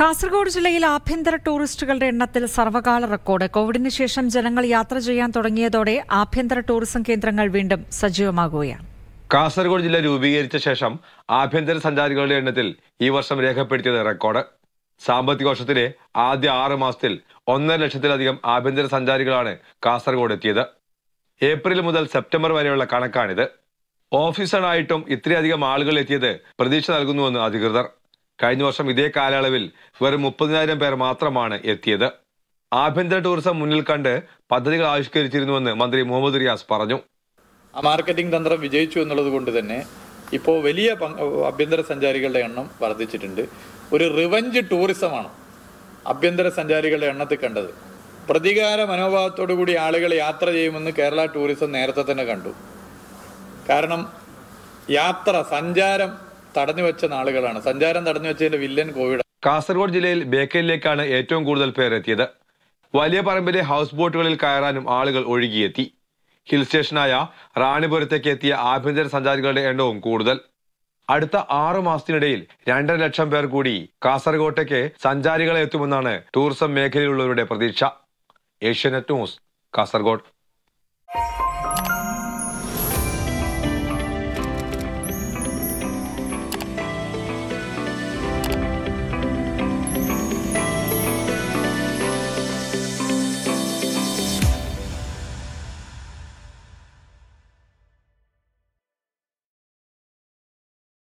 കാസർഗോഡ് ജില്ലയിൽ ആഭ്യന്തര ടൂറിസ്റ്റുകളുടെ എണ്ണത്തിൽ സർവകാല റെക്കോർഡ് കോവിഡിന് ശേഷം ജനങ്ങൾ യാത്ര ചെയ്യാൻ തുടങ്ങിയതോടെ ആഭ്യന്തര ടൂറിസം കേന്ദ്രങ്ങൾ വീണ്ടും സജീവമാകുകയാണ് കാസർഗോഡ് ജില്ല രൂപീകരിച്ച ശേഷം ആഭ്യന്തര സഞ്ചാരികളുടെ എണ്ണത്തിൽ ഈ വർഷം രേഖപ്പെടുത്തിയത് റെക്കോർഡ് സാമ്പത്തിക വർഷത്തിലെ ആദ്യ ആറ് മാസത്തിൽ ഒന്നര ലക്ഷത്തിലധികം ആഭ്യന്തര സഞ്ചാരികളാണ് കാസർഗോഡ് എത്തിയത് ഏപ്രിൽ മുതൽ സെപ്റ്റംബർ വരെയുള്ള കണക്കാണിത് ഓഫീസണായിട്ടും ഇത്രയധികം ആളുകൾ എത്തിയത് പ്രതീക്ഷ നൽകുന്നുവെന്ന് അധികൃതർ കഴിഞ്ഞ വർഷം ഇതേ കാലയളവിൽ വെറും മുപ്പതിനായിരം പേർ മാത്രമാണ് എത്തിയത് ആഭ്യന്തര ടൂറിസം മുന്നിൽ കണ്ട് പദ്ധതികൾ ആവിഷ്കരിച്ചിരുന്നുവെന്ന് മന്ത്രി മുഹമ്മദ് റിയാസ് പറഞ്ഞു മാർക്കറ്റിംഗ് തന്ത്രം വിജയിച്ചു എന്നുള്ളത് കൊണ്ട് തന്നെ ഇപ്പോൾ വലിയ ആഭ്യന്തര സഞ്ചാരികളുടെ എണ്ണം വർദ്ധിച്ചിട്ടുണ്ട് ഒരു റിവഞ്ച് ടൂറിസമാണ് ആഭ്യന്തര സഞ്ചാരികളുടെ എണ്ണത്തിൽ കണ്ടത് പ്രതികാര മനോഭാവത്തോടു കൂടി ആളുകൾ യാത്ര ചെയ്യുമെന്ന് കേരള ടൂറിസം നേരത്തെ തന്നെ കണ്ടു കാരണം യാത്ര സഞ്ചാരം തടഞ്ഞു വെച്ച നാളുകളാണ് സഞ്ചാരം തടഞ്ഞു വെച്ചതിന്റെ വില്ലൻ കോവിഡ് കാസർഗോഡ് ജില്ലയിൽ ബേക്കലിലേക്കാണ് ഏറ്റവും കൂടുതൽ പേർ എത്തിയത് വലിയ പറമ്പിലെ ഹൗസ് ബോട്ടുകളിൽ കയറാനും ആളുകൾ ഒഴുകിയെത്തി ഹിൽ സ്റ്റേഷനായ റാണിപുരത്തേക്ക് എത്തിയ ആഭ്യന്തര സഞ്ചാരികളുടെ എണ്ണവും കൂടുതൽ അടുത്ത ആറു മാസത്തിനിടയിൽ രണ്ടര ലക്ഷം പേർ കൂടി കാസർഗോട്ടേക്ക് സഞ്ചാരികളെ എത്തുമെന്നാണ് ടൂറിസം മേഖലയിലുള്ളവരുടെ പ്രതീക്ഷ ഏഷ്യാനെറ്റ് ന്യൂസ് കാസർഗോഡ്